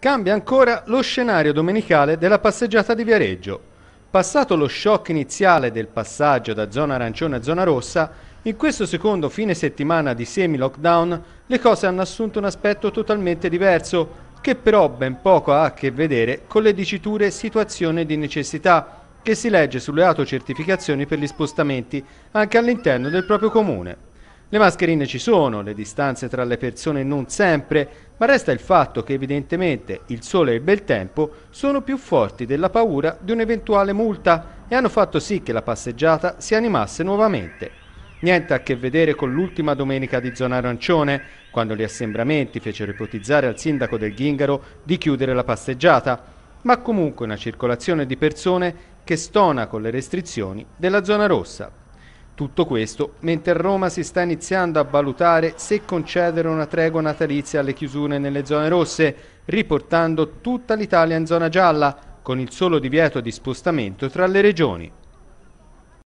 Cambia ancora lo scenario domenicale della passeggiata di Viareggio. Passato lo shock iniziale del passaggio da zona arancione a zona rossa, in questo secondo fine settimana di semi-lockdown le cose hanno assunto un aspetto totalmente diverso, che però ben poco ha a che vedere con le diciture situazione di necessità che si legge sulle autocertificazioni per gli spostamenti anche all'interno del proprio comune. Le mascherine ci sono, le distanze tra le persone non sempre, ma resta il fatto che evidentemente il sole e il bel tempo sono più forti della paura di un'eventuale multa e hanno fatto sì che la passeggiata si animasse nuovamente. Niente a che vedere con l'ultima domenica di zona arancione, quando gli assembramenti fecero ipotizzare al sindaco del Ghingaro di chiudere la passeggiata, ma comunque una circolazione di persone che stona con le restrizioni della zona rossa. Tutto questo mentre a Roma si sta iniziando a valutare se concedere una tregua natalizia alle chiusure nelle zone rosse, riportando tutta l'Italia in zona gialla, con il solo divieto di spostamento tra le regioni.